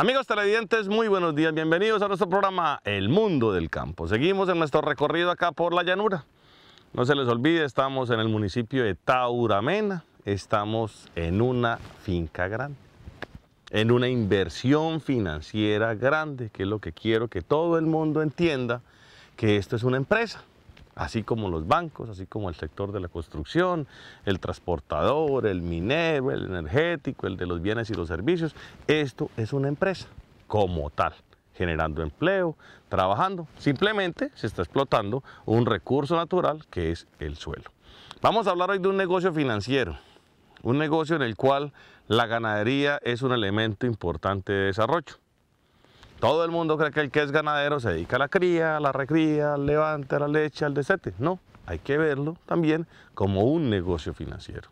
Amigos televidentes, muy buenos días, bienvenidos a nuestro programa El Mundo del Campo. Seguimos en nuestro recorrido acá por la llanura. No se les olvide, estamos en el municipio de Tauramena, estamos en una finca grande, en una inversión financiera grande, que es lo que quiero que todo el mundo entienda, que esto es una empresa así como los bancos, así como el sector de la construcción, el transportador, el minero, el energético, el de los bienes y los servicios. Esto es una empresa como tal, generando empleo, trabajando. Simplemente se está explotando un recurso natural que es el suelo. Vamos a hablar hoy de un negocio financiero, un negocio en el cual la ganadería es un elemento importante de desarrollo. Todo el mundo cree que el que es ganadero se dedica a la cría, a la recría, al levante, a la leche, al desete. No, hay que verlo también como un negocio financiero.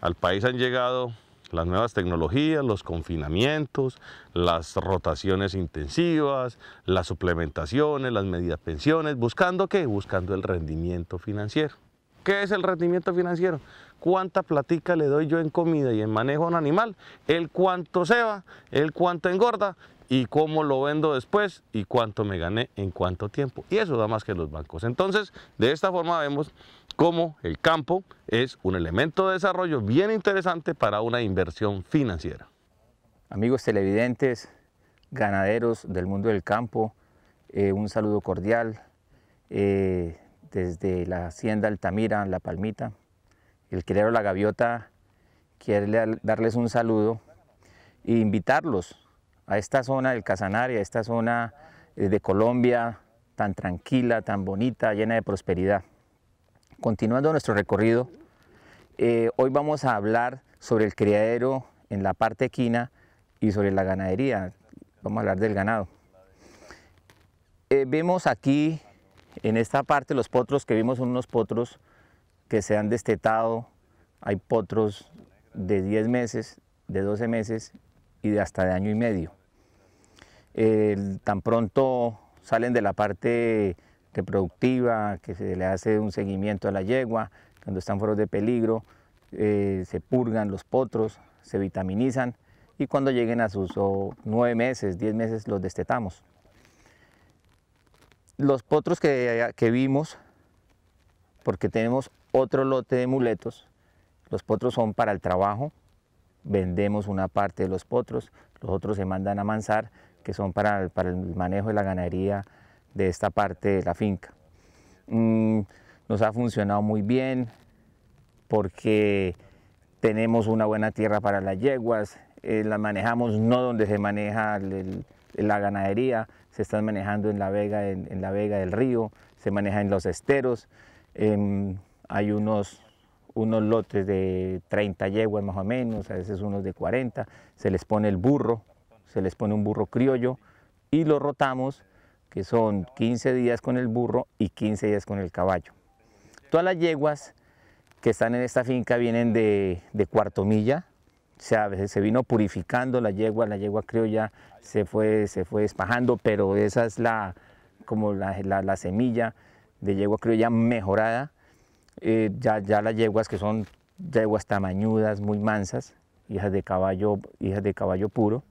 Al país han llegado las nuevas tecnologías, los confinamientos, las rotaciones intensivas, las suplementaciones, las medidas pensiones, buscando qué? Buscando el rendimiento financiero. ¿Qué es el rendimiento financiero? Cuánta platica le doy yo en comida y en manejo a un animal, el cuánto se va, el cuánto engorda y cómo lo vendo después y cuánto me gané en cuánto tiempo. Y eso da más que los bancos. Entonces, de esta forma vemos cómo el campo es un elemento de desarrollo bien interesante para una inversión financiera. Amigos televidentes, ganaderos del mundo del campo, eh, un saludo cordial. Eh, desde la hacienda Altamira, La Palmita. El criadero La Gaviota quiere darles un saludo e invitarlos a esta zona del Casanare, a esta zona eh, de Colombia tan tranquila, tan bonita, llena de prosperidad. Continuando nuestro recorrido, eh, hoy vamos a hablar sobre el criadero en la parte equina y sobre la ganadería. Vamos a hablar del ganado. Eh, vemos aquí en esta parte los potros que vimos son unos potros que se han destetado, hay potros de 10 meses, de 12 meses y de hasta de año y medio. tan pronto salen de la parte reproductiva, que se le hace un seguimiento a la yegua, cuando están fuera de peligro, eh, se purgan los potros, se vitaminizan y cuando lleguen a sus 9 nueve meses, 10 meses los destetamos los potros que, vimos, porque tenemos otro lote de muletos, los potros son para el trabajo, vendemos una parte de los potros, los otros se mandan a manzar, que son para el, manejo de la ganadería de esta parte de la finca. Mm, nos ha funcionado muy bien porque tenemos una buena tierra para las yeguas, eh, las manejamos no donde se maneja la ganadería, se están manejando en la vega, en, la vega del río, se maneja en los esteros. Em, hay unos, unos lotes de 30 yeguas más o menos, a veces unos de 40. Se les pone el burro, se les pone un burro criollo y lo rotamos, que son 15 días con el burro y 15 días con el caballo. Todas las yeguas que están en esta finca vienen de, de cuarto milla, o se vino purificando la yegua, la yegua criolla se fue, se fue despajando, pero esa es la, como la, semilla de yegua ya mejorada. Eh, ya, ya las yeguas que son yeguas tamañudas, muy mansas, hijas de caballo, hijas de caballo puro.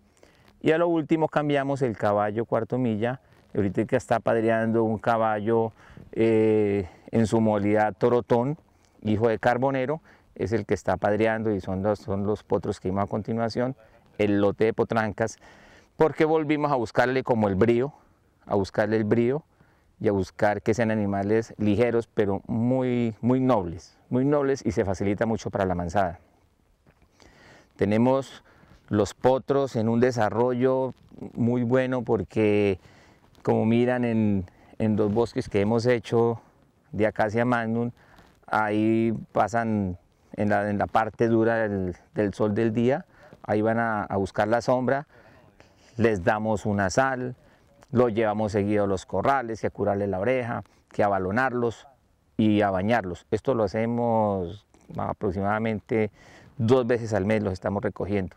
Y a lo último cambiamos el caballo cuarto milla, ahorita que está padreando un caballo eh, en su modalidad torotón, hijo de carbonero, es el que está padreando y son los, son los potros que vimos a continuación, el lote de potrancas, porque volvimos a buscarle como el brío, a buscarle el brío y a buscar que sean animales ligeros, pero muy, muy nobles, muy nobles y se facilita mucho para la manzada. Tenemos los potros en un desarrollo muy bueno porque como miran en, los bosques que hemos hecho de Acacia Magnum, ahí pasan en la, parte dura del, sol del día, ahí van a, a buscar la sombra, les damos una sal, los llevamos seguido a los corrales, que a curarles la oreja, que a balonarlos y a bañarlos. Esto lo hacemos aproximadamente dos veces al mes, los estamos recogiendo.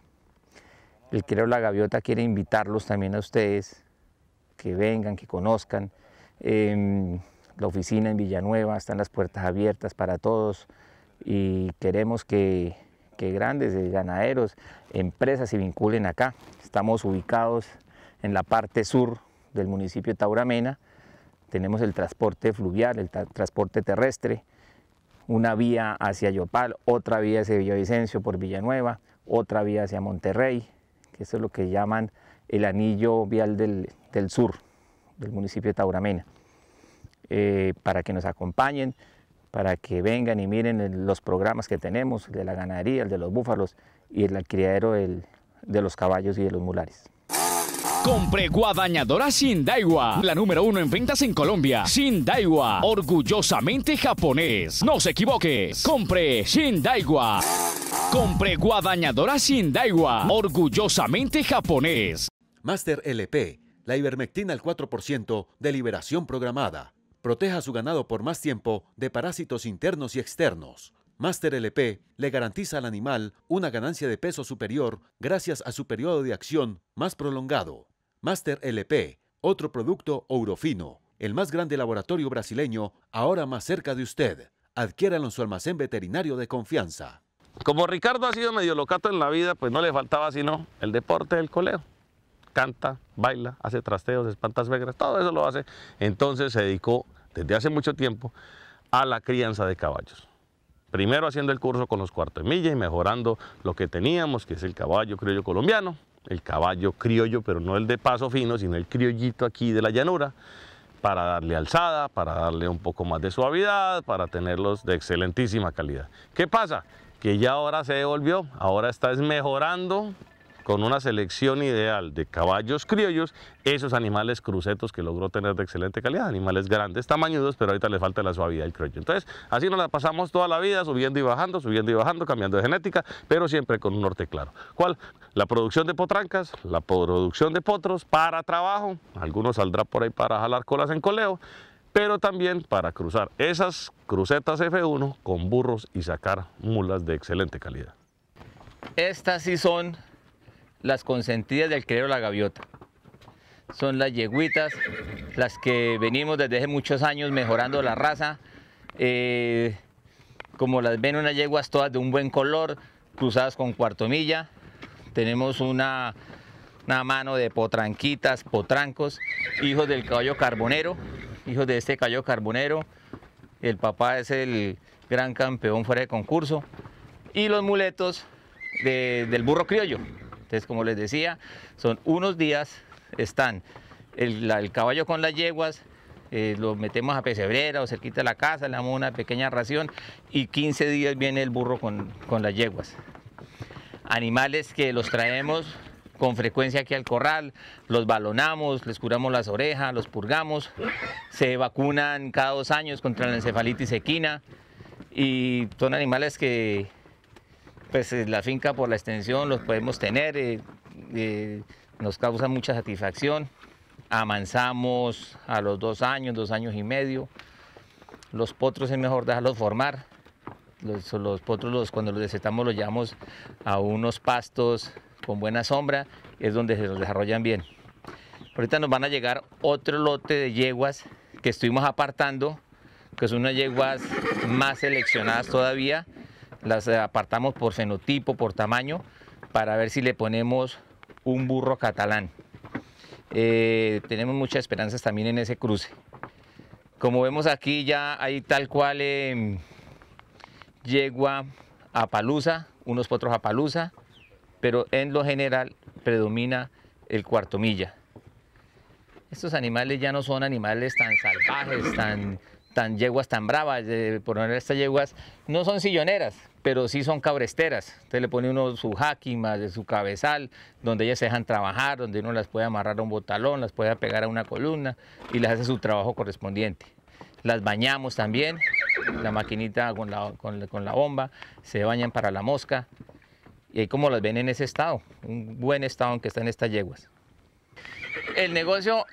El Creo La Gaviota quiere invitarlos también a ustedes, que vengan, que conozcan. Em, la oficina en Villanueva, están las puertas abiertas para todos y queremos que que grandes eh, ganaderos, empresas se vinculen acá. Estamos ubicados en la parte sur del municipio de Tauramena. Tenemos el transporte fluvial, el transporte terrestre, una vía hacia Yopal, otra vía hacia Villavicencio por Villanueva, otra vía hacia Monterrey, que eso es lo que llaman el anillo vial del, sur del municipio de Tauramena. Eh, para que nos acompañen, para que vengan y miren los programas que tenemos, el de la ganadería, el de los búfalos y el criadero de los caballos y de los mulares. Compre guadañadora Daigwa, la número uno en ventas en Colombia. Daigwa, orgullosamente japonés. No se equivoque, compre Daigwa. Compre guadañadora Daigwa, orgullosamente japonés. Master LP, la ivermectina al 4% de liberación programada. Proteja a su ganado por más tiempo de parásitos internos y externos. Master LP le garantiza al animal una ganancia de peso superior gracias a su periodo de acción más prolongado. Master LP, otro producto Ourofino, el más grande laboratorio brasileño, ahora más cerca de usted. Adquiéralo en su almacén veterinario de confianza. Como Ricardo ha sido medio locato en la vida, pues no le faltaba sino el deporte del coleo canta, baila, hace trasteos, espantas negras, todo eso lo hace. Entonces se dedicó desde hace mucho tiempo a la crianza de caballos. Primero haciendo el curso con los cuartos de milla y mejorando lo que teníamos, que es el caballo criollo colombiano, el caballo criollo, pero no el de paso fino, sino el criollito aquí de la llanura, para darle alzada, para darle un poco más de suavidad, para tenerlos de excelentísima calidad. ¿Qué pasa? Que ya ahora se devolvió, ahora está mejorando con una selección ideal de caballos criollos, esos animales crucetos que logró tener de excelente calidad, animales grandes, tamañudos, pero ahorita le falta la suavidad del criollo. Entonces, así nos la pasamos toda la vida, subiendo y bajando, subiendo y bajando, cambiando de genética, pero siempre con un norte claro. ¿Cuál? La producción de potrancas, la producción de potros para trabajo, algunos saldrá por ahí para jalar colas en coleo, pero también para cruzar esas crucetas F1 con burros y sacar mulas de excelente calidad. Estas sí son las consentidas del criadero La Gaviota. Son las yeguitas, las que venimos desde hace muchos años mejorando la raza. Eh, como las ven unas yeguas todas de un buen color, cruzadas con cuartomilla Tenemos una, una mano de potranquitas, potrancos, hijos del caballo carbonero, hijos de este caballo carbonero. El papá es el gran campeón fuera de concurso. Y los muletos del burro criollo. Entonces, como les decía, son unos días, están el, caballo con las yeguas, eh, lo metemos a pesebrera o cerquita de la casa, le damos una pequeña ración y 15 días viene el burro con, con las yeguas. Animales que los traemos con frecuencia aquí al corral, los balonamos, les curamos las orejas, los purgamos, se vacunan cada dos años contra la encefalitis equina y son animales que pues eh, la finca por la extensión los podemos tener, eh, eh, nos causa mucha satisfacción. Avanzamos a los dos años, dos años y medio. Los potros es mejor dejarlos formar. Los, los potros cuando los desetamos los llevamos a unos pastos con buena sombra, es donde se los desarrollan bien. Ahorita nos van a llegar otro lote de yeguas que estuvimos apartando, que son unas yeguas más seleccionadas todavía, las apartamos por fenotipo, por tamaño, para ver si le ponemos un burro catalán. Eh, tenemos muchas esperanzas también en ese cruce. Como vemos aquí ya hay tal cual em, yegua apalusa, unos potros apalusa, pero en lo general predomina el cuarto milla. Estos animales ya no son animales tan salvajes, tan, tan yeguas tan bravas, por lo estas yeguas no son silloneras, pero sí son cabresteras. Usted le pone uno su jaquima, de su cabezal, donde ellas se dejan trabajar, donde uno las puede amarrar a un botalón, las puede pegar a una columna y les hace su trabajo correspondiente. Las bañamos también, la maquinita con la, con la bomba, se bañan para la mosca. Y ahí como las ven en ese estado, un buen estado en están estas yeguas. El negocio,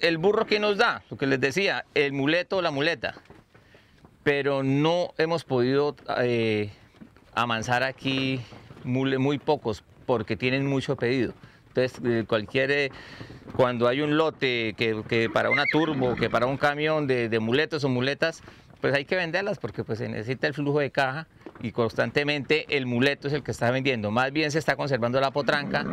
el burro que nos da, lo que les decía, el muleto o la muleta pero no hemos podido eh, avanzar aquí muy, pocos porque tienen mucho pedido. Entonces, eh, cualquier, eh, cuando hay un lote que, para una turbo, que para un camión de, muletos o muletas, pues hay que venderlas porque pues se necesita el flujo de caja y constantemente el muleto es el que está vendiendo. Más bien se está conservando la potranca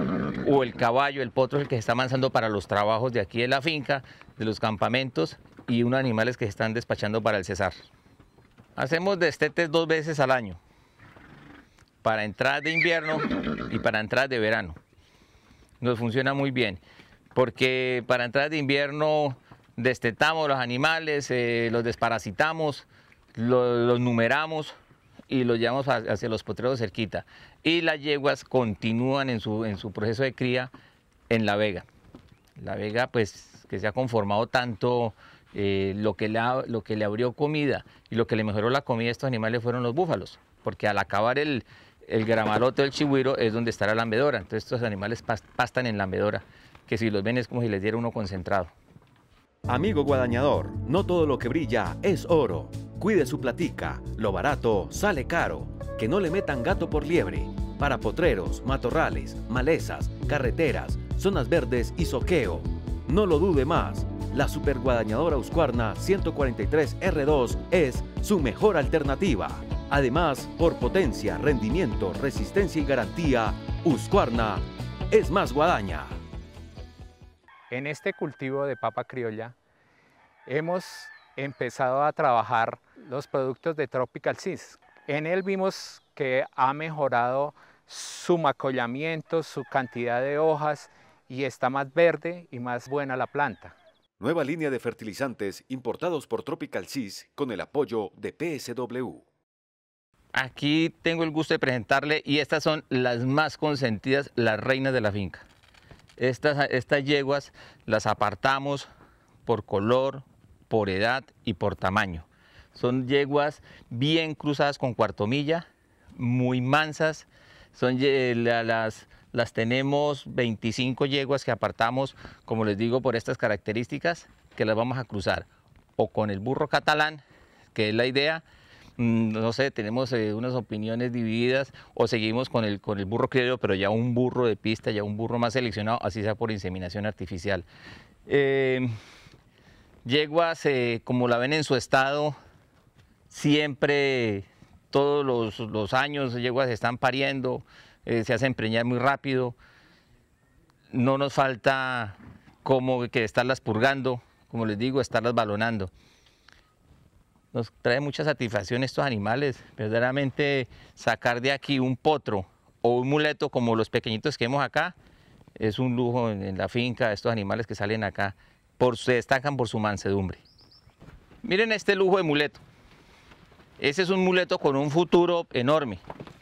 o el caballo, el potro es el que se está avanzando para los trabajos de aquí de la finca, de los campamentos y unos animales que se están despachando para el Cesar. Hacemos destetes dos veces al año, para entrar de invierno y para entrar de verano. Nos funciona muy bien, porque para entrar de invierno destetamos los animales, eh, los desparasitamos, los numeramos y los llevamos hacia los potreros cerquita. Y las yeguas continúan en su, en su proceso de cría en La Vega. La Vega, pues, que se ha conformado tanto eh, lo, que lo que le abrió comida y lo que le mejoró la comida a estos animales fueron los búfalos, porque al acabar el, el gramalote del chihuiro es donde estará la lambedora. Entonces estos animales pastan en lambedora, que si los ven es como si les diera uno concentrado. Amigo guadañador, no todo lo que brilla es oro. Cuide su platica, lo barato sale caro. Que no le metan gato por liebre. Para potreros, matorrales, malezas, carreteras, zonas verdes y soqueo. No lo dude más la superguadañadora Husqvarna 143R2 es su mejor alternativa. Además, por potencia, rendimiento, resistencia y garantía, Husqvarna es más guadaña. En este cultivo de papa criolla hemos empezado a trabajar los productos de Tropical Seeds. En él vimos que ha mejorado su macollamiento, su cantidad de hojas y está más verde y más buena la planta. Nueva línea de fertilizantes importados por Tropical Cis con el apoyo de PSW. Aquí tengo el gusto de presentarle y estas son las más consentidas, las reinas de la finca. Estas, estas yeguas las apartamos por color, por edad y por tamaño. Son yeguas bien cruzadas con cuartomilla, muy mansas. Son las, las tenemos 25 yeguas que apartamos, como les digo, por estas características, que las vamos a cruzar o con el burro catalán, que es la idea, mm, no sé, tenemos eh, unas opiniones divididas o seguimos con el, con el burro criollo, pero ya un burro de pista, ya un burro más seleccionado, así sea por inseminación artificial. Eh, yeguas, eh, como la ven en su estado, siempre, todos los, los años, yeguas están pariendo, eh, se hace preñar muy rápido, no nos falta como que estarlas purgando, como les digo, estarlas balonando. Nos trae mucha satisfacción estos animales, verdaderamente sacar de aquí un potro o un muleto como los pequeñitos que vemos acá, es un lujo en, la finca, estos animales que salen acá, por, se destacan por su mansedumbre. Miren este lujo de muleto. Ese es un muleto con un futuro enorme.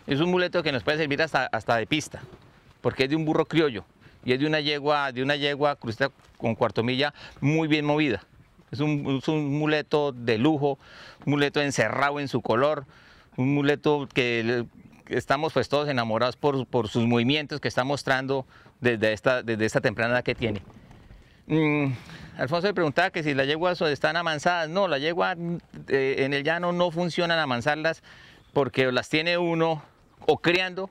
Es un muleto que nos puede servir hasta, de pista, porque es de un burro criollo y es de una yegua, de una yegua cruzada con cuarto milla muy bien movida. Es un, muleto de lujo, un muleto encerrado en su color, un muleto que estamos pues todos enamorados por, sus movimientos que está mostrando desde esta, desde esta temprana que tiene. Mm, Alfonso le preguntaba que si las yeguas están amansadas. No, la yegua eh, en el llano no funcionan amansarlas porque las tiene uno o criando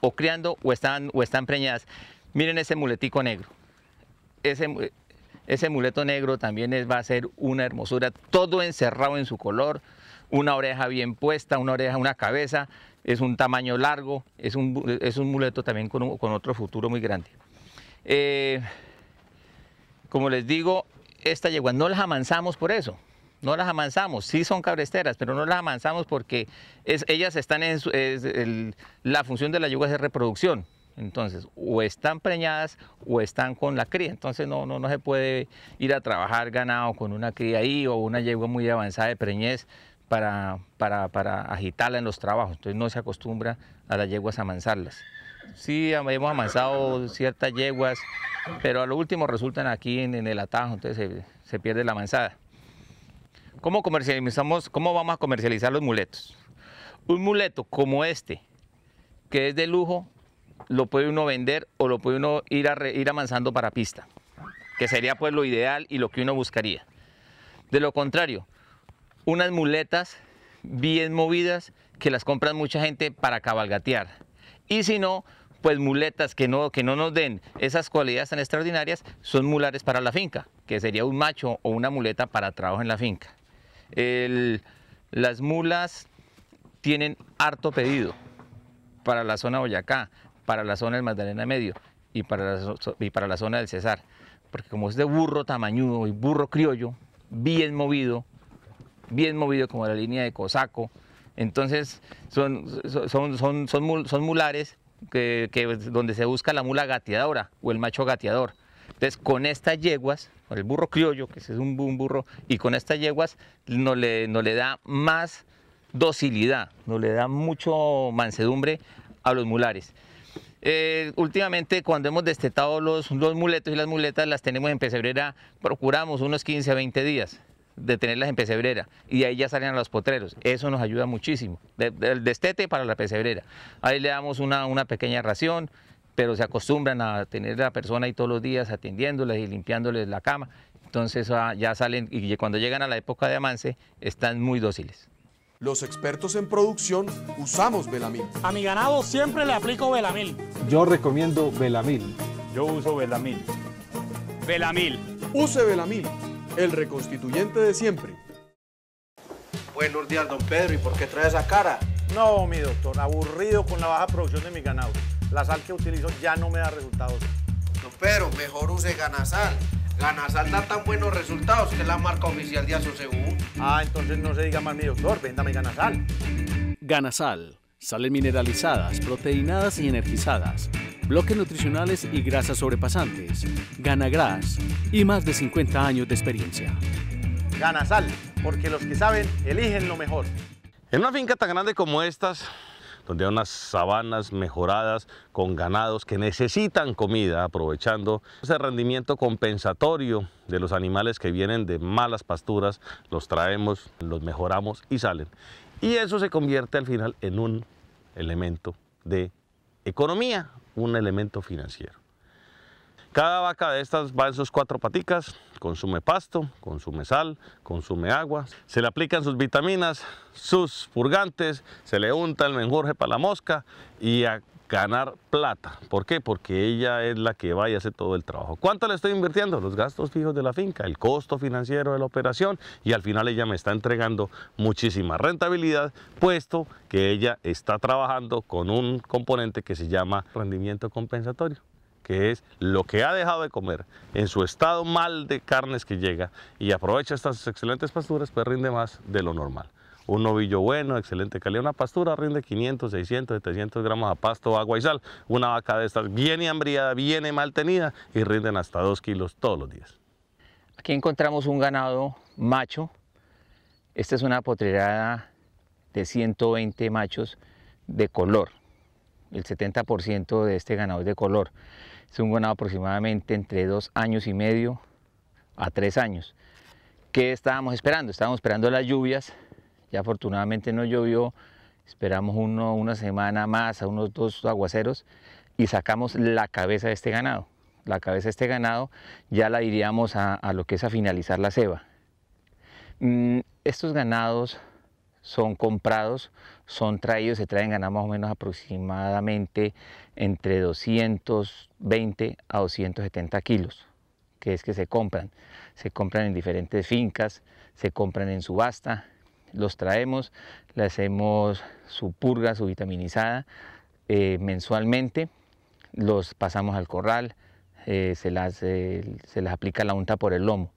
o criando o están, o están preñadas. Miren ese muletico negro. Ese, muleto negro también va a ser una hermosura, todo encerrado en su color, una oreja bien puesta, una oreja, una cabeza, es un tamaño largo, es un, es un muleto también con, con, otro futuro muy grande. Eh, como les digo, esta yegua no las amansamos por eso. No las amansamos, sí son cabresteras, pero no las amansamos porque ellas están en la función de la yegua es reproducción. Entonces, o están preñadas o están con la cría. Entonces, no, no, se puede ir a trabajar ganado con una cría ahí o una yegua muy avanzada de preñez para, para agitarla en los trabajos. Entonces, no se acostumbra a las yeguas a amansarlas sí hemos avanzado ciertas yeguas, pero a lo último resultan aquí en, el atajo, entonces se, pierde la manzada. ¿Cómo comercializamos, cómo vamos a comercializar los muletos? Un muleto como este, que es de lujo, lo puede uno vender o lo puede uno ir, a ir avanzando para pista, que sería pues lo ideal y lo que uno buscaría. De lo contrario, unas muletas bien movidas que las compran mucha gente para cabalgatear. Y si no, pues muletas que no, que no nos den esas cualidades tan extraordinarias son mulares para la finca, que sería un macho o una muleta para trabajo en la finca. las mulas tienen harto pedido para la zona Boyacá, para la zona del Magdalena Medio y para la, y para la zona del Cesar, porque como es de burro tamañudo y burro criollo, bien movido, bien movido como la línea de Cosaco, entonces son, son, son, son, son mulares que, donde se busca la mula gateadora o el macho gateador. Entonces, con estas yeguas, con el burro criollo, que es un, burro, y con estas yeguas no le, da más docilidad, no le da mucho mansedumbre a los mulares. Eh, últimamente cuando hemos destetado los, los muletos y las muletas las tenemos en pesebrera, procuramos unos 15 a 20 días de tenerlas en pesebrera y de ahí ya salen a los potreros. Eso nos ayuda muchísimo, del destete para la pesebrera. Ahí le damos una, una pequeña ración, pero se acostumbran a tener a la persona ahí todos los días atendiéndoles y limpiándoles la cama. Entonces ah, ya salen y cuando llegan a la época de amance están muy dóciles. Los expertos en producción usamos Velamil. A mi ganado siempre le aplico Velamil. Yo recomiendo Velamil. Yo uso Velamil. Velamil. Use Velamil el reconstituyente de siempre. Buenos días, don Pedro. ¿Y por qué trae esa cara? No, mi doctor, aburrido con la baja producción de mi ganado. La sal que utilizo ya no me da resultados. Don Pedro, mejor use ganasal. Ganasal da tan buenos resultados que es la marca oficial de Asocebú. Ah, entonces no se diga más mi doctor, véndame ganasal. Ganasal, sales mineralizadas, proteinadas y energizadas bloques nutricionales y grasas sobrepasantes, Ganagras y más de 50 años de experiencia. gana sal porque los que saben eligen lo mejor. En una finca tan grande como estas, donde hay unas sabanas mejoradas con ganados que necesitan comida, aprovechando ese rendimiento compensatorio de los animales que vienen de malas pasturas, los traemos, los mejoramos y salen. Y eso se convierte al final en un elemento de economía, un elemento financiero. Cada vaca de estas va en sus cuatro paticas, consume pasto, consume sal, consume agua, se le aplican sus vitaminas, sus purgantes, se le unta el menjurje para la mosca y a ganar plata. ¿Por qué? Porque ella es la que va y hace todo el trabajo. ¿Cuánto le estoy invirtiendo? Los gastos fijos de la finca, el costo financiero de la operación y al final ella me está entregando muchísima rentabilidad, puesto que ella está trabajando con un componente que se llama rendimiento compensatorio que es lo que ha dejado de comer en su estado mal de carnes que llega y aprovecha estas excelentes pasturas, pues rinde más de lo normal un novillo bueno, excelente calidad. Una pastura rinde 500, 600, 700 gramos de pasto, agua y sal. Una vaca de estas viene hambriada, viene maltenida y rinden hasta 2 kilos todos los días. Aquí encontramos un ganado macho. Esta es una potrerada de 120 machos de color. El 70% de este ganado es de color. Es un ganado aproximadamente entre 2 años y medio a 3 años. ¿Qué estábamos esperando? Estábamos esperando las lluvias ya afortunadamente no llovió, esperamos una semana más, a unos dos aguaceros y sacamos la cabeza de este ganado. La cabeza de este ganado ya la diríamos a, lo que es a finalizar la ceba. Mm, estos ganados son comprados, son traídos, se traen ganado más o menos aproximadamente entre 220 a 270 kilos, que es que se compran. Se compran en diferentes fincas, se compran en subasta, los traemos, le hacemos su purga, su vitaminizada eh, mensualmente, los pasamos al corral, eh, eh, se, las, aplica la unta por el lomo.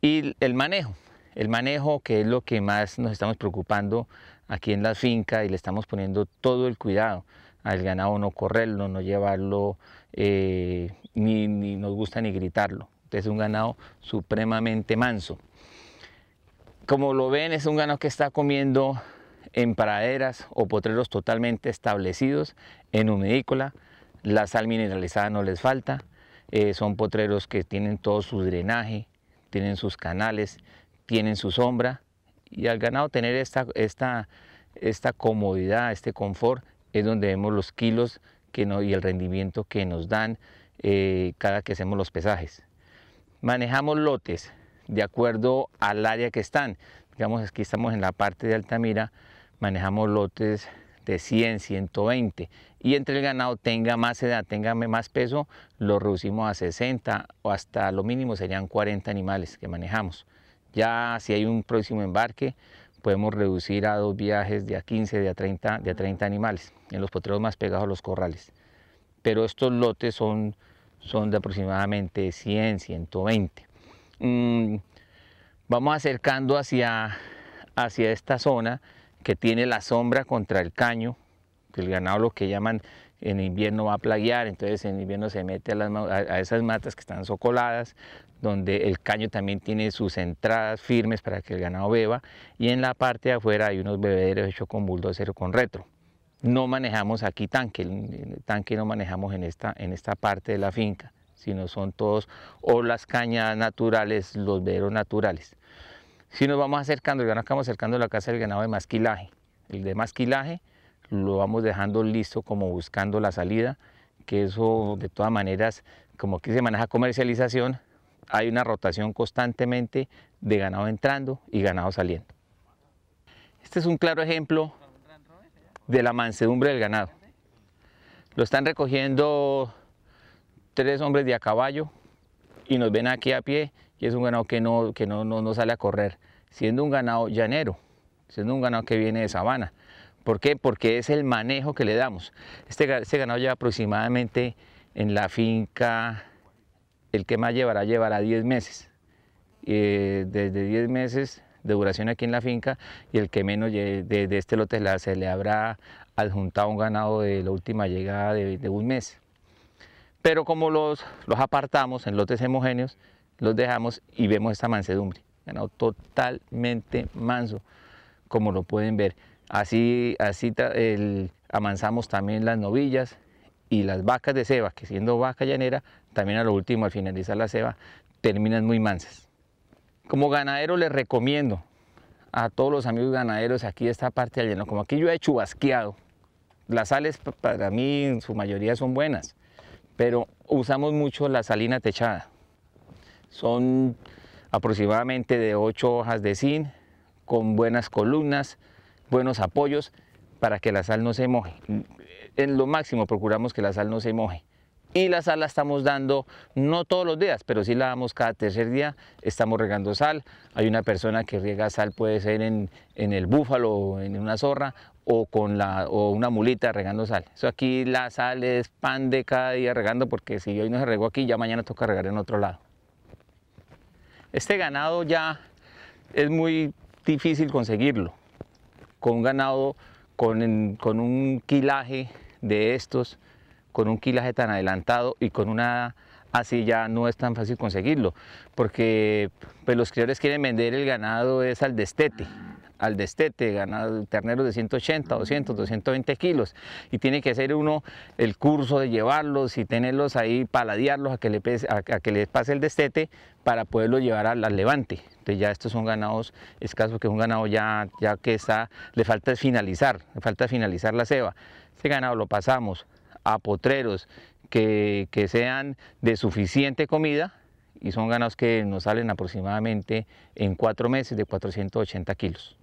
Y el manejo, el manejo que es lo que más nos estamos preocupando aquí en la finca y le estamos poniendo todo el cuidado al ganado, no correrlo, no llevarlo, ni, nos gusta ni gritarlo. es un ganado supremamente manso. Como lo ven, es un ganado que está comiendo en praderas o potreros totalmente establecidos, en humedícola. La sal mineralizada no les falta. Eh, son potreros que tienen todo su drenaje, tienen sus canales, tienen su sombra. Y al ganado tener esta, comodidad, este confort, es donde vemos los kilos que no, y el rendimiento que nos dan eh, cada que hacemos los pesajes. Manejamos lotes, de acuerdo al área que están. Digamos, aquí estamos en la parte de Altamira, manejamos lotes de 100, 120 y entre el ganado tenga más edad, tenga más peso, lo reducimos a 60 o hasta lo mínimo serían 40 animales que manejamos. Ya si hay un próximo embarque, podemos reducir a dos viajes de a 15, de a 30, de a 30 animales, en los potreros más pegados a los corrales. Pero estos lotes son, son de aproximadamente 100, 120. Mm, vamos acercando hacia, hacia esta zona que tiene la sombra contra el caño, que el ganado lo que llaman en invierno va a plaguear, entonces en invierno se mete a, esas matas que están socoladas, donde el caño también tiene sus entradas firmes para que el ganado beba, y en la parte de afuera hay unos bebederos hechos con bulldozer o con retro. No manejamos aquí tanque, tanque no manejamos en en esta parte de la finca sino son todos o las cañas naturales, los veros naturales. Si nos vamos acercando, ya nos estamos acercando a la casa del ganado de masquilaje. El de masquilaje lo vamos dejando listo como buscando la salida, que eso de todas maneras, como que se maneja comercialización, hay una rotación constantemente de ganado entrando y ganado saliendo. Este es un claro ejemplo de la mansedumbre del ganado. Lo están recogiendo tres hombres de a caballo y nos ven aquí a pie y es un ganado que no, que no, no, sale a correr, siendo un ganado llanero, siendo un ganado que viene de sabana. ¿Por qué? Porque es el manejo que le damos. Este, este ganado lleva aproximadamente en la finca, el que más llevará, llevará 10 meses. Eh, desde 10 meses de duración aquí en la finca y el que menos de este lote se le habrá adjuntado un ganado de la última llegada de un mes. Pero como los, los apartamos en lotes hemogéneos, los dejamos y vemos esta mansedumbre. Ganado totalmente manso, como lo pueden ver. Así, así el, amansamos también las novillas y las vacas de ceba, que siendo vaca llanera, también a lo último, al finalizar la ceba, terminan muy mansas. Como ganadero les recomiendo a todos los amigos ganaderos aquí de esta parte del lleno, como aquí yo he chubasqueado, las sales para mí en su mayoría son buenas, pero usamos mucho la salina techada. Son aproximadamente de 8 hojas de zinc con buenas columnas, buenos apoyos para que la sal no se moje. En lo máximo procuramos que la sal no se moje. Y la sal la estamos dando no todos los días, pero sí la damos cada tercer día. Estamos regando sal. Hay una persona que riega sal, puede ser en, el búfalo, o en una zorra o con una mulita regando sal. Eso aquí la sal es pan de cada día regando porque si hoy no se regó aquí, ya mañana toca regar en otro lado. Este ganado ya es muy difícil conseguirlo. Con un ganado, con, un quilaje de estos, con un quilaje tan adelantado y con una así ya no es tan fácil conseguirlo, porque pues, los criadores quieren vender el ganado es al destete al destete, ganar terneros de 180, 200, 220 kilos. Y tiene que hacer uno el curso de llevarlos y tenerlos ahí, paladearlos a que, le a, que les pase el destete para poderlo llevar al, al, levante. Entonces ya estos son ganados escasos, que es un ganado ya, ya que está, le falta finalizar, le falta finalizar la ceba. Este ganado lo pasamos a potreros que, que sean de suficiente comida y son ganados que nos salen aproximadamente en cuatro meses de 480 kilos.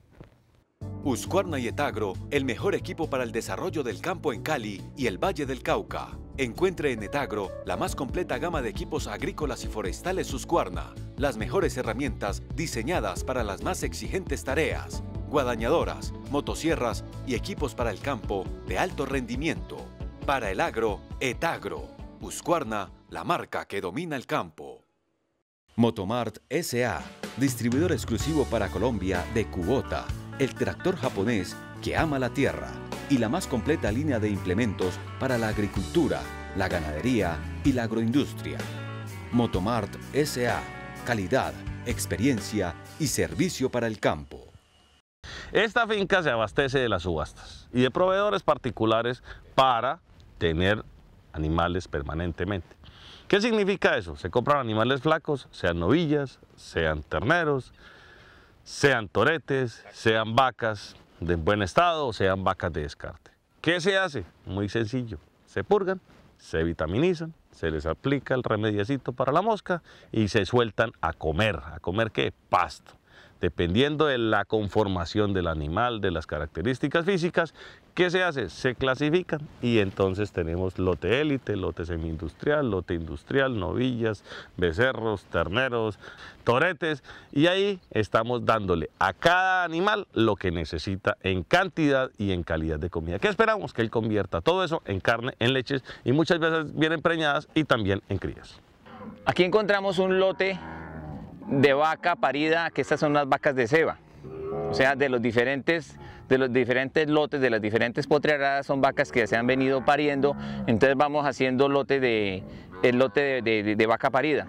Uscuarna y Etagro, el mejor equipo para el desarrollo del campo en Cali y el Valle del Cauca. Encuentre en Etagro la más completa gama de equipos agrícolas y forestales Uscuarna, las mejores herramientas diseñadas para las más exigentes tareas, guadañadoras, motosierras y equipos para el campo de alto rendimiento. Para el agro, Etagro. Uscuarna, la marca que domina el campo. Motomart S.A., distribuidor exclusivo para Colombia de Cubota el tractor japonés que ama la tierra y la más completa línea de implementos para la agricultura, la ganadería y la agroindustria. Motomart SA, calidad, experiencia y servicio para el campo. Esta finca se abastece de las subastas y de proveedores particulares para tener animales permanentemente. ¿Qué significa eso? Se compran animales flacos, sean novillas, sean terneros, sean toretes, sean vacas de buen estado o sean vacas de descarte. ¿Qué se hace? Muy sencillo, se purgan, se vitaminizan, se les aplica el remediacito para la mosca y se sueltan a comer. ¿A comer qué? Pasto. Dependiendo de la conformación del animal, de las características físicas, ¿Qué se hace? Se clasifican y entonces tenemos lote élite, lote semi-industrial, lote industrial, novillas, becerros, terneros, toretes y ahí estamos dándole a cada animal lo que necesita en cantidad y en calidad de comida. ¿Qué esperamos? Que él convierta todo eso en carne, en leches y muchas veces vienen preñadas y también en crías. Aquí encontramos un lote de vaca parida, que estas son las vacas de ceba. O sea, de los diferentes de los diferentes lotes, de las diferentes potreradas, son vacas que se han venido pariendo, entonces vamos haciendo lote de, el lote de, vaca parida.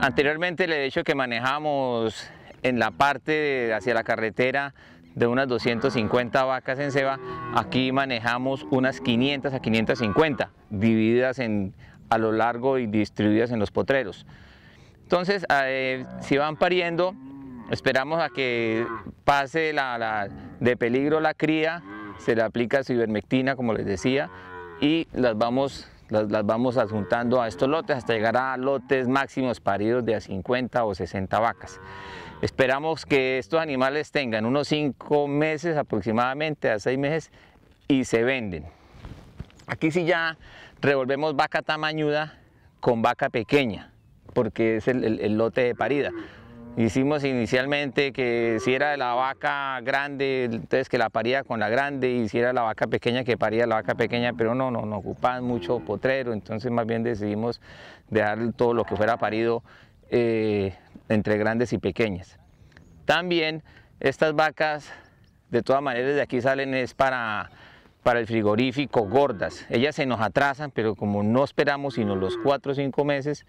Anteriormente le he dicho que manejamos en la parte hacia la carretera de unas 250 vacas en ceba, aquí manejamos unas 500 a 550, divididas en, a lo largo y distribuidas en los potreros. Entonces, eh, si van pariendo, Esperamos a que pase de peligro la cría, se le aplica su como les decía, y las vamos, adjuntando a estos lotes hasta llegar a lotes máximos paridos de a 50 o 60 vacas. Esperamos que estos animales tengan unos 5 meses aproximadamente, a 6 meses, y se venden. Aquí sí ya revolvemos vaca tamañuda con vaca pequeña, porque es el lote de parida. Hicimos inicialmente que si era la vaca grande, entonces que la paría con la grande, y si era la vaca pequeña, que paría la vaca pequeña, pero no, no, ocupaban mucho potrero, entonces más bien decidimos dejar todo lo que fuera parido eh, entre grandes y pequeñas. También estas vacas, de todas maneras, de aquí salen es para para el frigorífico gordas. Ellas se nos atrasan, pero como no esperamos sino los 4 o 5 meses,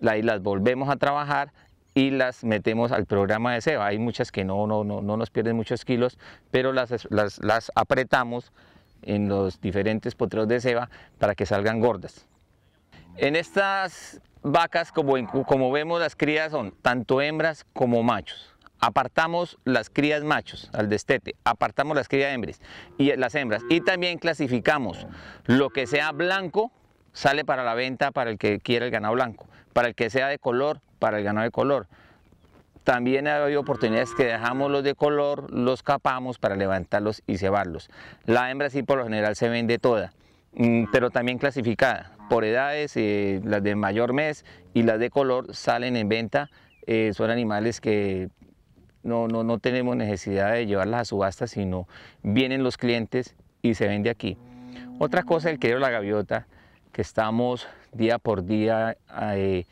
las volvemos a trabajar y las metemos al programa de ceba. Hay muchas que no, no, no, nos pierden muchos kilos, pero las, las, apretamos en los diferentes potreros de ceba para que salgan gordas. En estas vacas, como, como vemos, las crías son tanto hembras como machos apartamos las crías machos al destete, apartamos las crías hembras y las hembras y también clasificamos lo que sea blanco sale para la venta para el que quiera el ganado blanco, para el que sea de color para el ganado de color. También habido oportunidades que dejamos los de color, los capamos para levantarlos y cebarlos. La hembra sí por lo general se vende toda, mm, pero también clasificada. Por edades, eh, las de mayor mes y las de color salen en venta. Eh, son animales que no, tenemos necesidad de llevarlas a subasta, sino vienen los clientes y se vende aquí. Otra cosa, el querido la gaviota, que estamos día por día... Eh,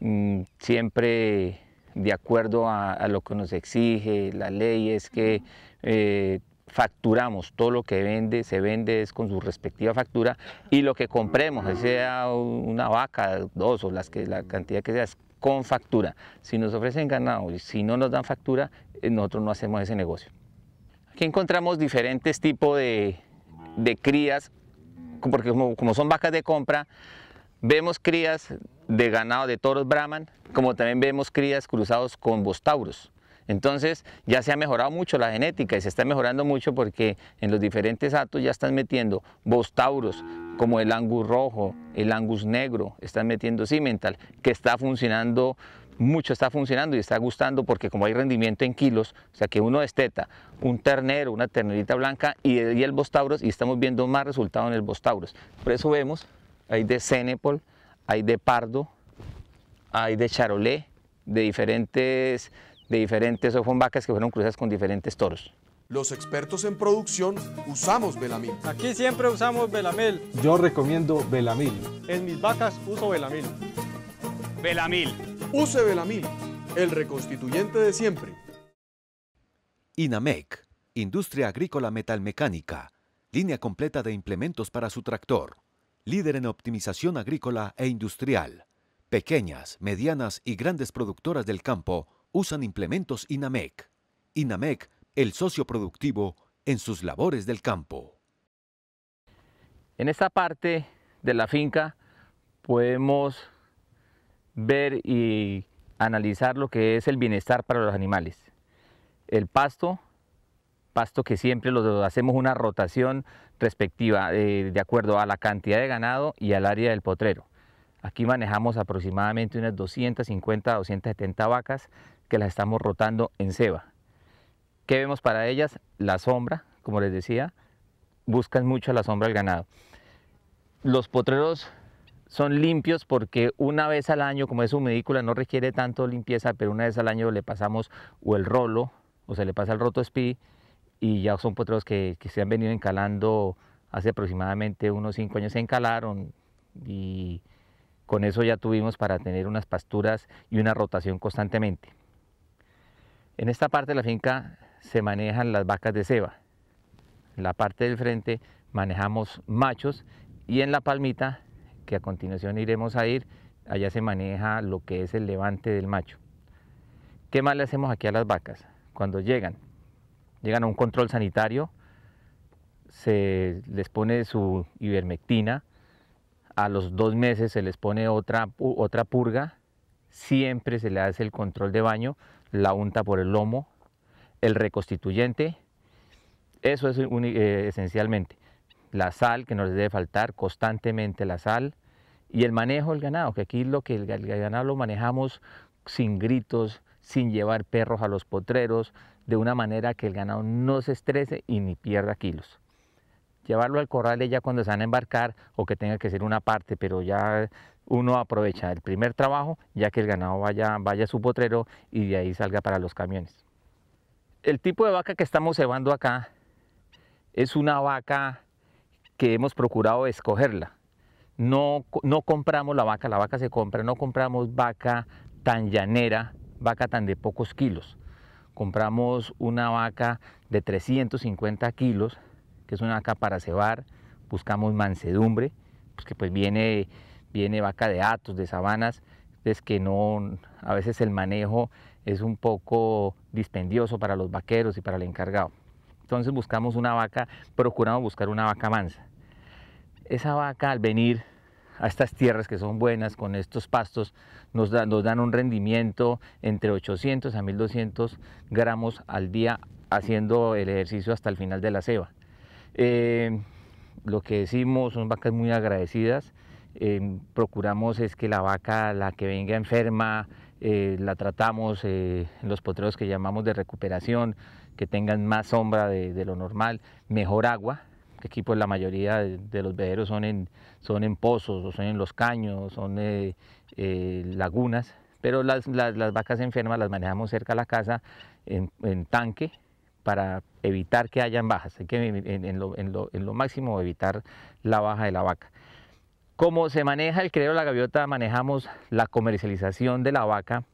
Mm, siempre de acuerdo a, lo que nos exige la ley es que eh, facturamos todo lo que vende, se vende es con su respectiva factura y lo que compremos, sea una vaca, dos o las que, la cantidad que sea, es con factura. Si nos ofrecen ganado y si no nos dan factura, eh, nosotros no hacemos ese negocio. Aquí encontramos diferentes tipos de, crías, porque como son vacas de compra, vemos crías de ganado de toros Brahman, como también vemos crías cruzados con Bostauros. Entonces ya se ha mejorado mucho la genética y se está mejorando mucho porque en los diferentes atos ya están metiendo bostauros como el angus rojo, el angus negro, están metiendo cimental, que está funcionando, mucho está funcionando y está gustando porque como hay rendimiento en kilos, o sea que uno esteta un ternero, una ternerita blanca y, el bostauros y estamos viendo más resultados en el bostauros. Por eso vemos, hay de Cenepol, hay de pardo, hay de charolé, de diferentes, de diferentes, o vacas que fueron cruzadas con diferentes toros. Los expertos en producción usamos Belamil. Aquí siempre usamos Belamil. Yo recomiendo Belamil. En mis vacas uso Belamil. Belamil. Use Belamil, el reconstituyente de siempre. INAMEC, Industria Agrícola Metalmecánica, línea completa de implementos para su tractor líder en optimización agrícola e industrial. Pequeñas, medianas y grandes productoras del campo usan implementos INAMEC. INAMEC, el socio productivo en sus labores del campo. En esta parte de la finca podemos ver y analizar lo que es el bienestar para los animales. El pasto pasto que siempre lo hacemos una rotación respectiva eh, de acuerdo a la cantidad de ganado y al área del potrero. Aquí manejamos aproximadamente unas 250 a 270 vacas que las estamos rotando en ceba. ¿Qué vemos para ellas? La sombra, como les decía, buscan mucho la sombra del ganado. Los potreros son limpios porque una vez al año, como es humedícula, no requiere tanto limpieza, pero una vez al año le pasamos o el rolo, o se le pasa el roto speed, y ya son potreros que, que se han venido encalando hace aproximadamente unos 5 años se encalaron y con eso ya tuvimos para tener unas pasturas y una rotación constantemente. En esta parte de la finca se manejan las vacas de ceba. En la parte del frente manejamos machos y en la palmita, que a continuación iremos a ir, allá se maneja lo que es el levante del macho. ¿Qué más le hacemos aquí a las vacas? Cuando llegan, llegan a un control sanitario, se les pone su ivermectina, a los dos meses se les pone otra, otra purga, siempre se le hace el control de baño, la unta por el lomo, el reconstituyente, eso es eh, esencialmente. La sal, que no les debe faltar constantemente la sal, y el manejo del ganado, que aquí lo que el, el ganado lo manejamos sin gritos, sin llevar perros a los potreros, de una manera que el ganado no se estrese y ni pierda kilos. Llevarlo al corral ya cuando se van a embarcar o que tenga que ser una parte, pero ya uno aprovecha el primer trabajo ya que el ganado vaya, vaya a su potrero y de ahí salga para los camiones. El tipo de vaca que estamos llevando acá es una vaca que hemos procurado escogerla. No, no compramos la vaca, la vaca se compra, no compramos vaca tan llanera vaca tan de pocos kilos. Compramos una vaca de 350 kilos, que es una vaca para cebar, buscamos mansedumbre, pues que pues viene, viene vaca de atos, de sabanas, es que no, a veces el manejo es un poco dispendioso para los vaqueros y para el encargado. Entonces buscamos una vaca, procuramos buscar una vaca mansa. Esa vaca al venir a estas tierras que son buenas con estos pastos nos, dan un rendimiento entre 800 a 1200 gramos al día haciendo el ejercicio hasta el final de la ceba. Eh, lo que decimos son vacas muy agradecidas. Eh, procuramos es que la vaca, la que venga enferma, eh, la tratamos en los potreros que llamamos de recuperación, que tengan más sombra de lo normal, mejor agua, equipo pues, la mayoría de, los vederos son en, son en pozos, o son en los caños, son en eh, eh, lagunas, pero las, las, vacas enfermas las manejamos cerca a la casa en, tanque para evitar que hayan bajas, hay que en lo, máximo evitar la baja de la vaca. Como se maneja el de la gaviota, manejamos la comercialización de la vaca,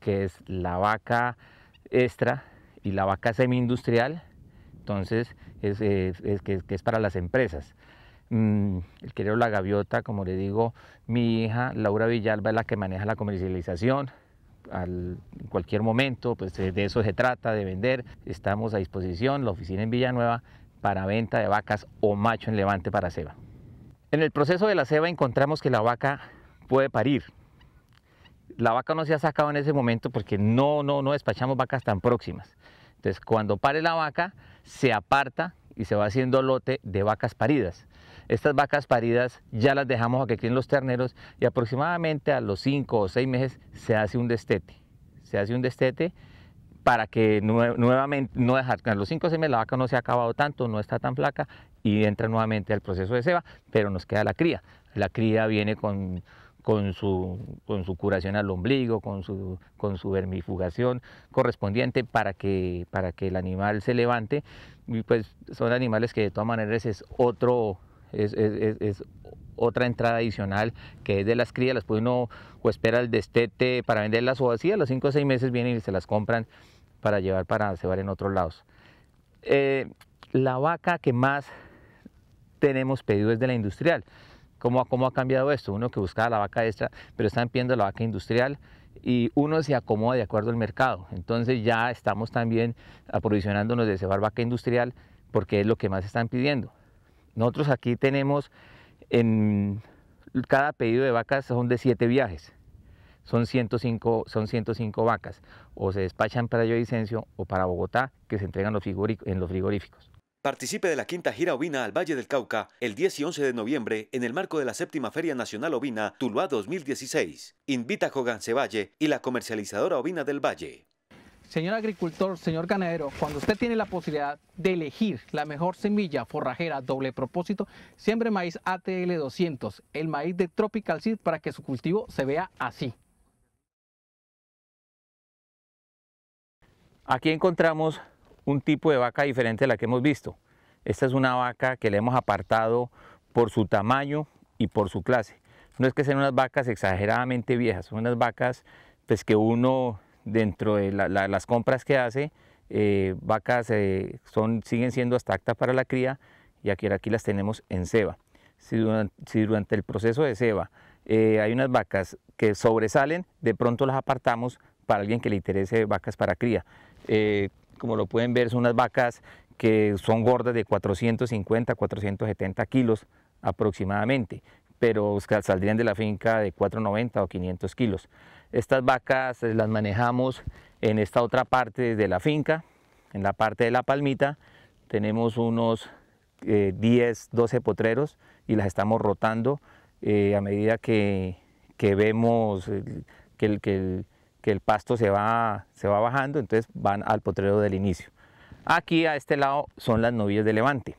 que es la vaca extra y la vaca semi-industrial, entonces es, que, es para las empresas. Mm, el querido La Gaviota, como le digo, mi hija Laura Villalba es la que maneja la comercialización. en cualquier momento, pues de eso se trata, de vender. Estamos a disposición, la oficina en Villanueva, para venta de vacas o macho en levante para ceba. En el proceso de la ceba encontramos que la vaca puede parir. La vaca no se ha sacado en ese momento porque no, no, no despachamos vacas tan próximas. Entonces, cuando pare la vaca, se aparta y se va haciendo lote de vacas paridas. Estas vacas paridas ya las dejamos a que críen los terneros y aproximadamente a los 5 o 6 meses se hace un destete. Se hace un destete para que nuevamente, no dejar, a los 5 o 6 meses la vaca no se ha acabado tanto, no está tan flaca y entra nuevamente al proceso de ceba, pero nos queda la cría. La cría viene con con su, con su curación al ombligo, con su, con su vermifugación correspondiente para que, para que el animal se levante. Y pues son animales que de todas maneras es otro, es, otra entrada adicional que es de las crías, las puede uno o espera el destete para venderlas o así, a los 5 o 6 meses vienen y se las compran para llevar para llevar en otros lados. Eh, la vaca que más tenemos pedido es de la industrial. ¿Cómo, ¿Cómo ha cambiado esto? Uno que buscaba la vaca extra, pero están pidiendo la vaca industrial y uno se acomoda de acuerdo al mercado. Entonces ya estamos también aprovisionándonos de cebar vaca industrial porque es lo que más están pidiendo. Nosotros aquí tenemos en cada pedido de vacas son de siete viajes. Son 105, son 105 vacas. O se despachan para Yodicencio o para Bogotá, que se entregan en los frigoríficos. Participe de la quinta gira ovina al Valle del Cauca el 10 y 11 de noviembre en el marco de la séptima Feria Nacional Ovina Tuluá 2016. Invita a Valle y la comercializadora ovina del Valle. Señor agricultor, señor ganadero, cuando usted tiene la posibilidad de elegir la mejor semilla forrajera doble propósito, siembre maíz ATL 200, el maíz de Tropical Seed para que su cultivo se vea así. Aquí encontramos un tipo de vaca diferente a la que hemos visto. Esta es una vaca que le hemos apartado por su tamaño y por su clase. No es que sean unas vacas exageradamente viejas, son unas vacas pues, que uno dentro de las compras que hace, eh, vacas eh, son, siguen siendo hasta actas para la cría y aquí, aquí las tenemos en ceba. Si durante, el proceso de ceba eh, hay unas vacas que sobresalen, de pronto las apartamos para alguien que le interese vacas para cría como lo pueden ver, son unas vacas que son gordas de 450 470 kilos aproximadamente, pero saldrían de la finca de 490 o 500 kilos. Estas vacas las manejamos en esta otra parte de la finca, en la parte de la palmita, tenemos unos 10, eh, 12 potreros y las estamos rotando eh, a medida que, vemos que eh, que el, que el pasto se va, se va bajando, entonces van al potrero del inicio. Aquí a este lado son las novillas de levante.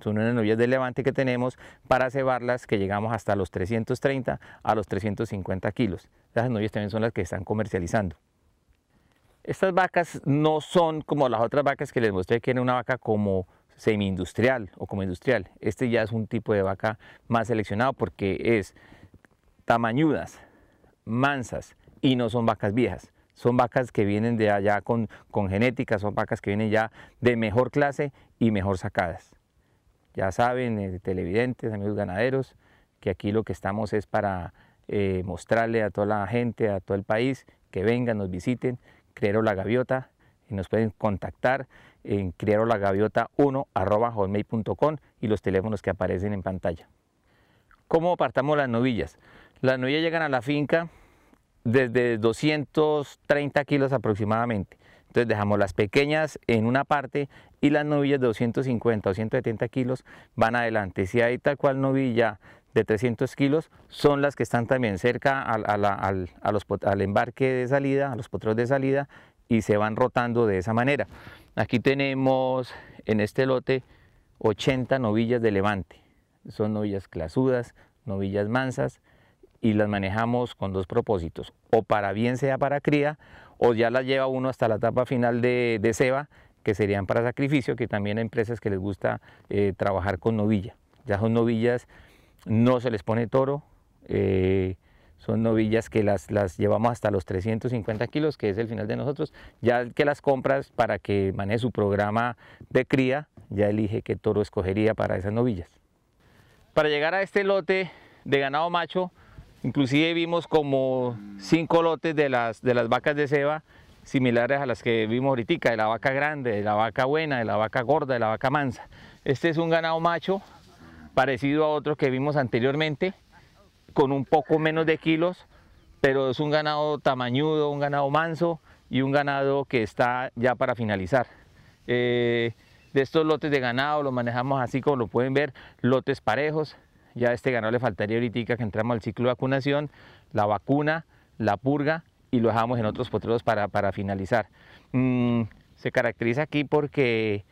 Son unas novillas de levante que tenemos para cebarlas que llegamos hasta los 330 a los 350 kilos. Las novillas también son las que están comercializando. Estas vacas no son como las otras vacas que les mostré que era una vaca como semi-industrial o como industrial. Este ya es un tipo de vaca más seleccionado porque es tamañudas, mansas, y no son vacas viejas. Son vacas que vienen de allá con, con genética, son vacas que vienen ya de mejor clase y mejor sacadas. Ya saben, eh, televidentes, amigos ganaderos, que aquí lo que estamos es para eh, mostrarle a toda la gente, a todo el país, que vengan, nos visiten, Criero La Gaviota, y nos pueden contactar en crierolagaviota1.com y los teléfonos que aparecen en pantalla. ¿Cómo apartamos las novillas? Las novillas llegan a la finca desde 230 kilos aproximadamente. Entonces dejamos las pequeñas en una parte y las novillas de 250 o 170 kilos van adelante. Si hay tal cual novilla de 300 kilos, son las que están también cerca al, embarque de salida, a los potros de salida y se van rotando de esa manera. Aquí tenemos en este lote 80 novillas de levante. Son novillas clasudas, novillas mansas, y las manejamos con dos propósitos, o para bien sea para cría, o ya las lleva uno hasta la etapa final de, de ceba, que serían para sacrificio, que también hay empresas que les gusta eh, trabajar con novilla. Ya son novillas, no se les pone toro, eh, son novillas que las, llevamos hasta los 350 kilos, que es el final de nosotros. Ya que las compras para que maneje su programa de cría, ya elige qué toro escogería para esas novillas. Para llegar a este lote de ganado macho, Inclusive vimos como cinco lotes de las, de las vacas de ceba similares a las que vimos ahorita, de la vaca grande, de la vaca buena, de la vaca gorda, de la vaca mansa. Este es un ganado macho parecido a otro que vimos anteriormente, con un poco menos de kilos, pero es un ganado tamañudo, un ganado manso y un ganado que está ya para finalizar. Eh, de estos lotes de ganado lo manejamos así como lo pueden ver, lotes parejos, ya a este ganado le faltaría ahorita que entramos al ciclo de vacunación, la vacuna, la purga y lo dejamos en otros potreros para, finalizar. Mm, se caracteriza aquí porque,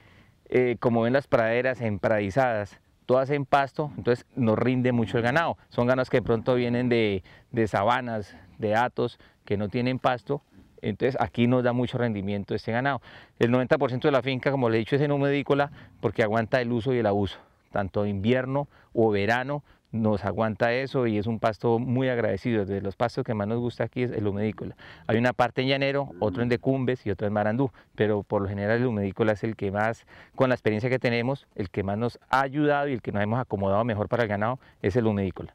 eh, como ven las praderas empradizadas, todas en pasto, entonces nos rinde mucho el ganado. Son ganados que de pronto vienen de, sabanas, de atos, que no tienen pasto, entonces aquí nos da mucho rendimiento este ganado. El 90% de la finca, como le he dicho, es en humedícola porque aguanta el uso y el abuso tanto invierno o verano, nos aguanta eso y es un pasto muy agradecido. De los pastos que más nos gusta aquí es el humedícola. Hay una parte en Llanero, otro en Decumbes y otro en Marandú, pero por lo general el humedícola es el que más, con la experiencia que tenemos, el que más nos ha ayudado y el que nos hemos acomodado mejor para el ganado es el humedícola.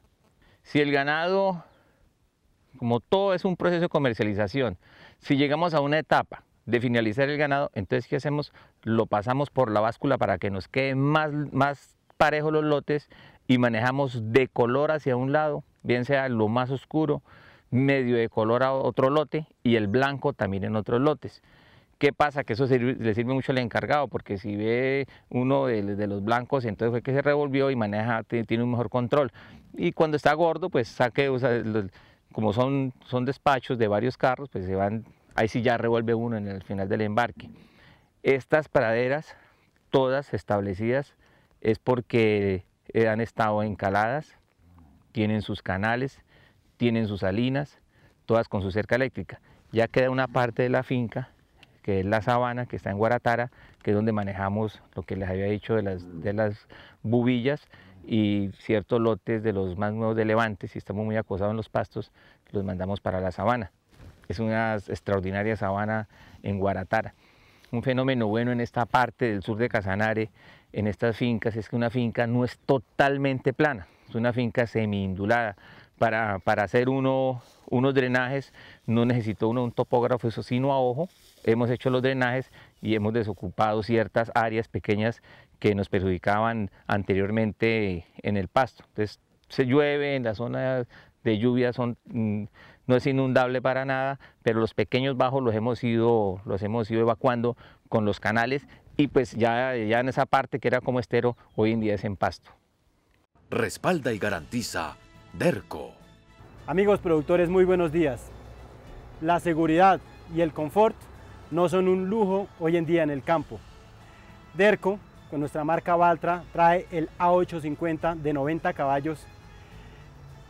Si el ganado, como todo es un proceso de comercialización, si llegamos a una etapa de finalizar el ganado, entonces ¿qué hacemos? Lo pasamos por la báscula para que nos quede más, más parejo los lotes y manejamos de color hacia un lado, bien sea lo más oscuro, medio de color a otro lote y el blanco también en otros lotes. ¿Qué pasa? Que eso le sirve mucho al encargado, porque si ve uno de, los blancos, entonces fue que se revolvió y maneja, tiene un mejor control. Y cuando está gordo, pues saque, como son, son despachos de varios carros, pues se van, ahí sí ya revuelve uno en el final del embarque. Estas praderas, todas establecidas es porque han estado encaladas, tienen sus canales, tienen sus salinas, todas con su cerca eléctrica. Ya queda una parte de la finca, que es la sabana, que está en Guaratara, que es donde manejamos lo que les había dicho de las, de las bubillas y ciertos lotes de los más nuevos de Levante, si estamos muy acosados en los pastos, los mandamos para la sabana. Es una extraordinaria sabana en Guaratara. Un fenómeno bueno en esta parte del sur de Casanare en estas fincas es que una finca no es totalmente plana, es una finca semi-indulada. Para, hacer unos drenajes no necesito uno un topógrafo, eso sino a ojo. Hemos hecho los drenajes y hemos desocupado ciertas áreas pequeñas que nos perjudicaban anteriormente en el pasto. Entonces se llueve en la zona de lluvia, son, mm, no es inundable para nada, pero los pequeños bajos los hemos ido, los hemos ido evacuando con los canales y pues ya, ya en esa parte que era como estero, hoy en día es en pasto. Respalda y garantiza DERCO. Amigos productores, muy buenos días. La seguridad y el confort no son un lujo hoy en día en el campo. DERCO, con nuestra marca Valtra, trae el A850 de 90 caballos,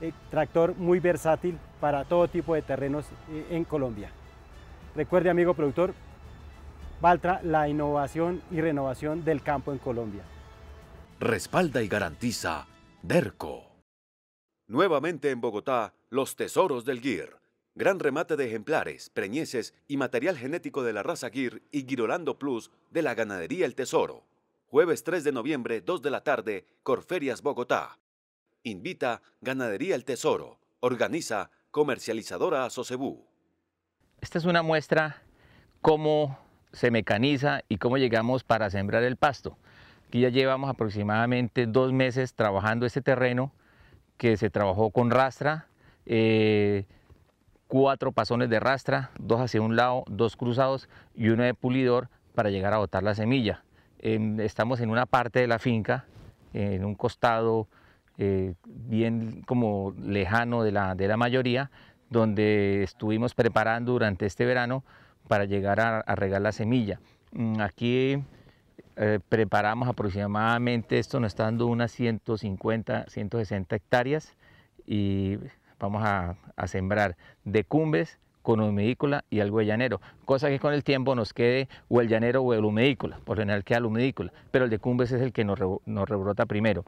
eh, tractor muy versátil para todo tipo de terrenos eh, en Colombia. Recuerde, amigo productor, Valtra la innovación y renovación del campo en Colombia. Respalda y garantiza DERCO. Nuevamente en Bogotá, los tesoros del GIR. Gran remate de ejemplares, preñeces y material genético de la raza GIR y Girolando Plus de la ganadería El Tesoro. Jueves 3 de noviembre, 2 de la tarde, Corferias, Bogotá. Invita Ganadería El Tesoro. Organiza Comercializadora Sosebú. Esta es una muestra como se mecaniza y cómo llegamos para sembrar el pasto. Aquí ya llevamos aproximadamente dos meses trabajando este terreno que se trabajó con rastra, eh, cuatro pasones de rastra, dos hacia un lado, dos cruzados y uno de pulidor para llegar a botar la semilla. estamos en una parte de la finca, en un costado eh, bien como lejano de la, de la mayoría, donde estuvimos preparando durante este verano para llegar a, regar la semilla. Mm, aquí eh, preparamos aproximadamente, esto nos está dando unas 150, 160 hectáreas y vamos a, sembrar de cumbes, con humedícula y algo de llanero, cosa que con el tiempo nos quede o el llanero o el humedícula... por lo general queda el pero el de cumbres es el que nos, rebrota primero.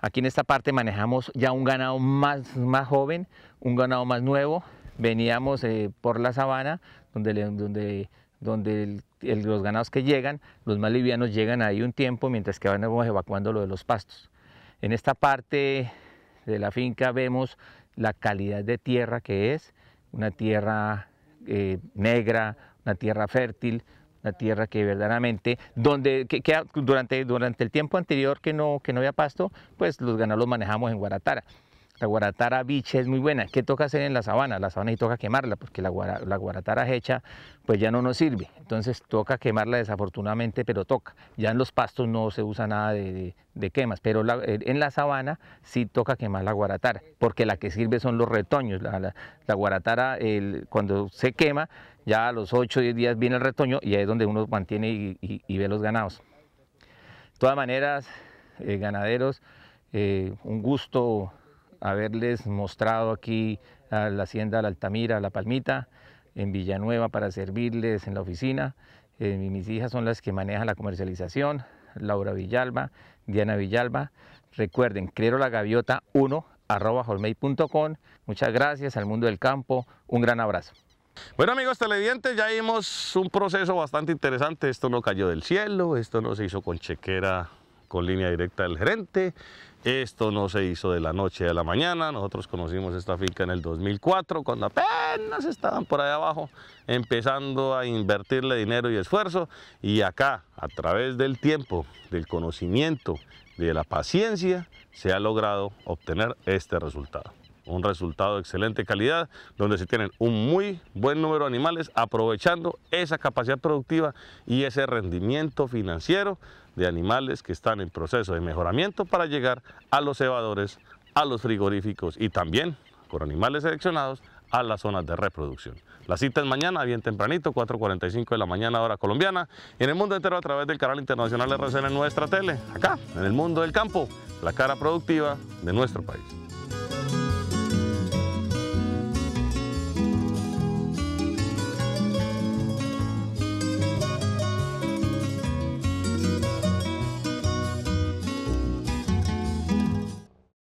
Aquí en esta parte manejamos ya un ganado más, más joven, un ganado más nuevo, veníamos eh, por la sabana donde, donde, los ganados que llegan, los más livianos llegan ahí un tiempo mientras que van evacuando lo de los pastos. En esta parte de la finca vemos la calidad de tierra que es, una tierra eh, negra, una tierra fértil, una tierra que verdaderamente, donde que, durante, durante el tiempo anterior que no, que no había pasto, pues los ganados los manejamos en Guaratara. La guaratara biche es muy buena. ¿Qué toca hacer en la sabana? La sabana y toca quemarla porque la, guaratara hecha pues ya no nos sirve. Entonces toca quemarla desafortunadamente, pero toca. Ya en los pastos no se usa nada de, quemas, pero en la sabana sí toca quemar la guaratara porque la que sirve son los retoños. La, guaratara cuando se quema ya a los 8 o 10 días viene el retoño y ahí es donde uno mantiene y, ve los ganados. De todas maneras, eh, ganaderos, eh, un gusto haberles mostrado aquí a la hacienda La Altamira, La Palmita, en Villanueva para servirles en la oficina. Eh, mis hijas son las que manejan la comercialización, Laura Villalba, Diana Villalba. Recuerden, creo la gaviota 1 arroba Muchas gracias al mundo del campo, un gran abrazo. Bueno amigos televidentes, ya vimos un proceso bastante interesante, esto no cayó del cielo, esto no se hizo con chequera con línea directa del gerente, esto no se hizo de la noche a la mañana. Nosotros conocimos esta finca en el 2004, cuando apenas estaban por ahí abajo, empezando a invertirle dinero y esfuerzo. Y acá, a través del tiempo, del conocimiento, de la paciencia, se ha logrado obtener este resultado un resultado de excelente calidad, donde se tienen un muy buen número de animales aprovechando esa capacidad productiva y ese rendimiento financiero de animales que están en proceso de mejoramiento para llegar a los cebadores, a los frigoríficos y también con animales seleccionados a las zonas de reproducción. La cita es mañana, bien tempranito, 4.45 de la mañana, hora colombiana, en el mundo entero a través del canal internacional de RCN Nuestra Tele, acá, en el mundo del campo, la cara productiva de nuestro país.